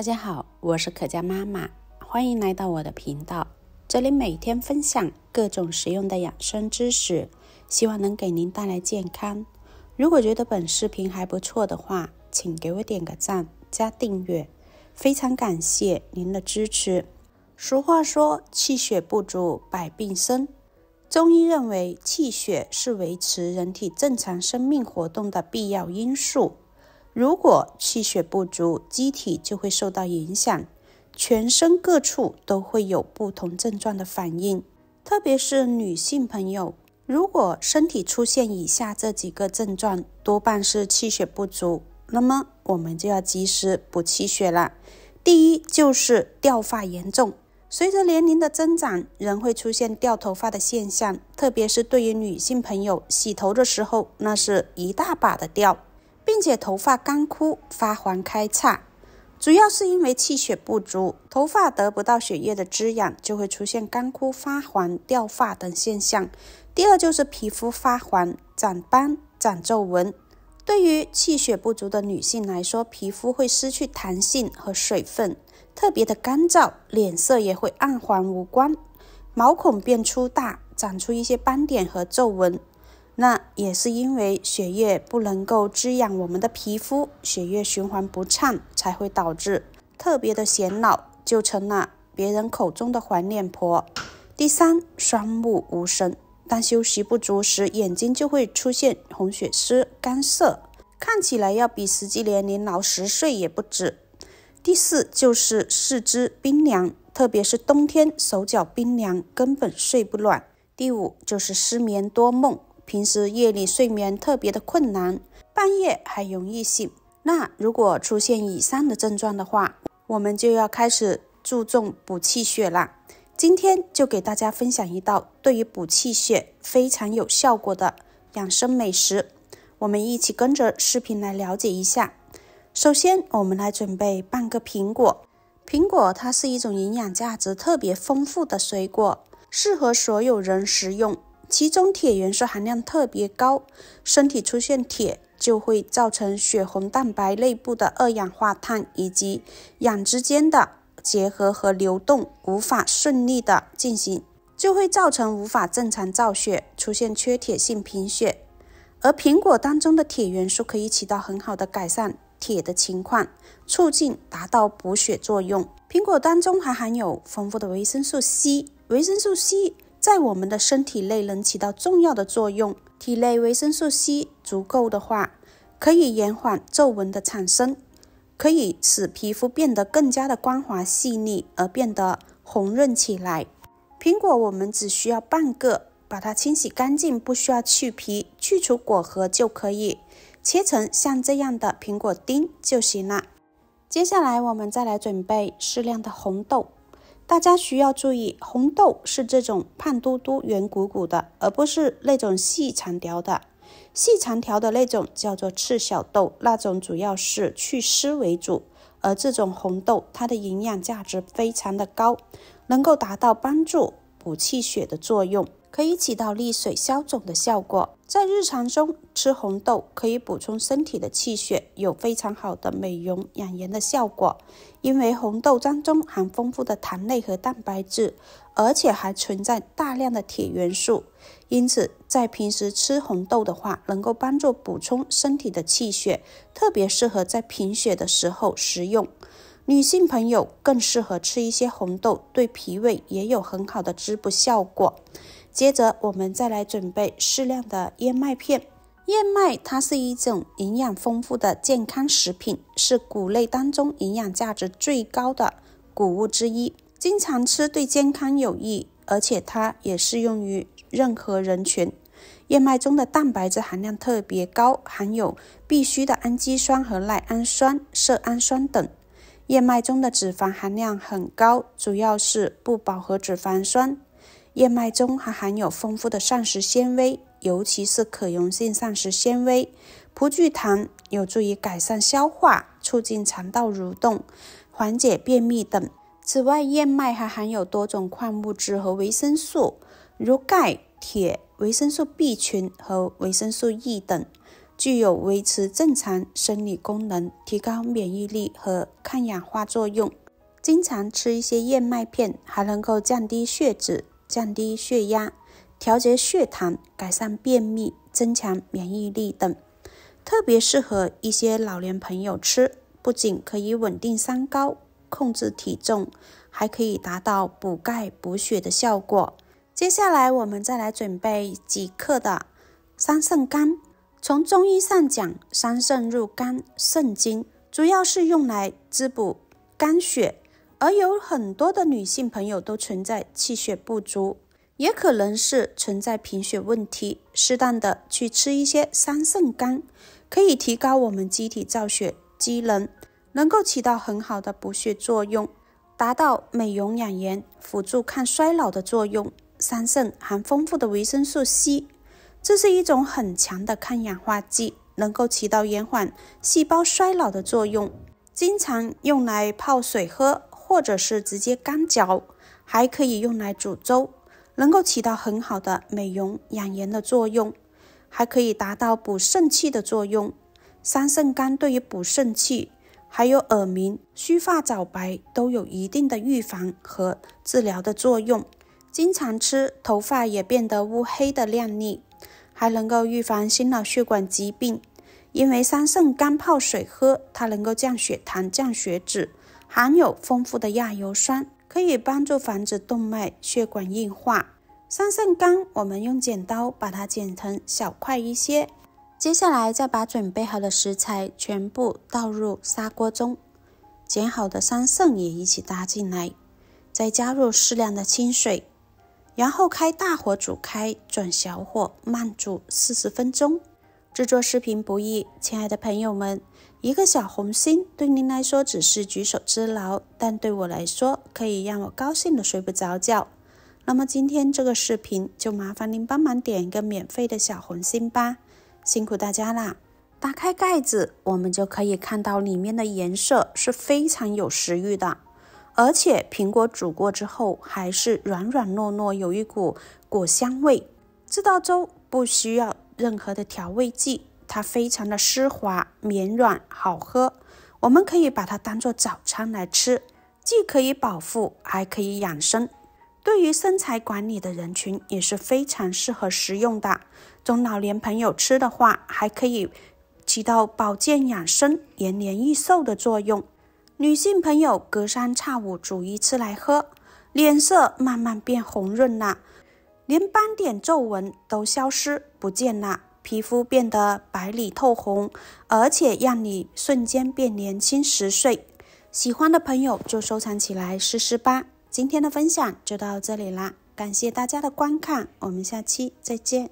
大家好，我是可嘉妈妈，欢迎来到我的频道。这里每天分享各种实用的养生知识，希望能给您带来健康。如果觉得本视频还不错的话，请给我点个赞加订阅，非常感谢您的支持。俗话说，气血不足百病生。中医认为，气血是维持人体正常生命活动的必要因素。如果气血不足，机体就会受到影响，全身各处都会有不同症状的反应。特别是女性朋友，如果身体出现以下这几个症状，多半是气血不足，那么我们就要及时补气血了。第一就是掉发严重，随着年龄的增长，人会出现掉头发的现象，特别是对于女性朋友，洗头的时候那是一大把的掉。并且头发干枯、发黄、开叉，主要是因为气血不足，头发得不到血液的滋养，就会出现干枯、发黄、掉发等现象。第二就是皮肤发黄、长斑、长皱纹。对于气血不足的女性来说，皮肤会失去弹性和水分，特别的干燥，脸色也会暗黄无光，毛孔变粗大，长出一些斑点和皱纹。那也是因为血液不能够滋养我们的皮肤，血液循环不畅才会导致特别的显老，就成了别人口中的黄脸婆。第三，双目无神，当休息不足时，眼睛就会出现红血丝、干涩，看起来要比实际年龄老十岁也不止。第四就是四肢冰凉，特别是冬天，手脚冰凉，根本睡不暖。第五就是失眠多梦。平时夜里睡眠特别的困难，半夜还容易醒。那如果出现以上的症状的话，我们就要开始注重补气血了。今天就给大家分享一道对于补气血非常有效果的养生美食，我们一起跟着视频来了解一下。首先，我们来准备半个苹果。苹果它是一种营养价值特别丰富的水果，适合所有人食用。其中铁元素含量特别高，身体出现铁就会造成血红蛋白内部的二氧化碳以及氧之间的结合和流动无法顺利的进行，就会造成无法正常造血，出现缺铁性贫血。而苹果当中的铁元素可以起到很好的改善铁的情况，促进达到补血作用。苹果当中还含有丰富的维生素 C，维生素 C。在我们的身体内能起到重要的作用。体内维生素 C 足够的话，可以延缓皱纹的产生，可以使皮肤变得更加的光滑细腻，而变得红润起来。苹果我们只需要半个，把它清洗干净，不需要去皮，去除果核就可以，切成像这样的苹果丁就行了。接下来我们再来准备适量的红豆。大家需要注意，红豆是这种胖嘟嘟、圆鼓鼓的，而不是那种细长条的。细长条的那种叫做赤小豆，那种主要是祛湿为主，而这种红豆它的营养价值非常的高，能够达到帮助补气血的作用。可以起到利水消肿的效果。在日常中吃红豆可以补充身体的气血，有非常好的美容养颜的效果。因为红豆当中含丰富的糖类和蛋白质，而且还存在大量的铁元素，因此在平时吃红豆的话，能够帮助补充身体的气血，特别适合在贫血的时候食用。女性朋友更适合吃一些红豆，对脾胃也有很好的滋补效果。接着，我们再来准备适量的燕麦片。燕麦它是一种营养丰富的健康食品，是谷类当中营养价值最高的谷物之一。经常吃对健康有益，而且它也适用于任何人群。燕麦中的蛋白质含量特别高，含有必需的氨基酸和赖氨酸、色氨酸等。燕麦中的脂肪含量很高，主要是不饱和脂肪酸。燕麦中还含有丰富的膳食纤维，尤其是可溶性膳食纤维，葡聚糖，有助于改善消化，促进肠道蠕动，缓解便秘等。此外，燕麦还含有多种矿物质和维生素，如钙、铁、维生素 B 群和维生素 E 等。具有维持正常生理功能、提高免疫力和抗氧化作用。经常吃一些燕麦片，还能够降低血脂、降低血压、调节血糖、改善便秘、增强免疫力等，特别适合一些老年朋友吃。不仅可以稳定三高、控制体重，还可以达到补钙、补血的效果。接下来我们再来准备几克的桑葚干。从中医上讲，三肾入肝肾经，主要是用来滋补肝血，而有很多的女性朋友都存在气血不足，也可能是存在贫血问题，适当的去吃一些三肾干，可以提高我们机体造血机能，能够起到很好的补血作用，达到美容养颜、辅助抗衰老的作用。三肾含丰富的维生素 C。这是一种很强的抗氧化剂，能够起到延缓细胞衰老的作用。经常用来泡水喝，或者是直接干嚼，还可以用来煮粥，能够起到很好的美容养颜的作用，还可以达到补肾气的作用。三肾干对于补肾气，还有耳鸣、虚发早白都有一定的预防和治疗的作用。经常吃，头发也变得乌黑的亮丽。还能够预防心脑血管疾病，因为桑葚干泡水喝，它能够降血糖、降血脂，含有丰富的亚油酸，可以帮助防止动脉血管硬化。桑葚干，我们用剪刀把它剪成小块一些，接下来再把准备好的食材全部倒入砂锅中，剪好的桑葚也一起搭进来，再加入适量的清水。然后开大火煮开，转小火慢煮四十分钟。制作视频不易，亲爱的朋友们，一个小红心对您来说只是举手之劳，但对我来说可以让我高兴的睡不着觉。那么今天这个视频就麻烦您帮忙点一个免费的小红心吧，辛苦大家啦！打开盖子，我们就可以看到里面的颜色是非常有食欲的。而且苹果煮过之后还是软软糯糯，有一股果香味。这道粥不需要任何的调味剂，它非常的丝滑绵软，好喝。我们可以把它当做早餐来吃，既可以饱腹，还可以养生。对于身材管理的人群也是非常适合食用的。中老年朋友吃的话，还可以起到保健养生、延年益寿的作用。女性朋友隔三差五煮一次来喝，脸色慢慢变红润了，连斑点皱纹都消失不见了，皮肤变得白里透红，而且让你瞬间变年轻十岁。喜欢的朋友就收藏起来试试吧。今天的分享就到这里啦，感谢大家的观看，我们下期再见。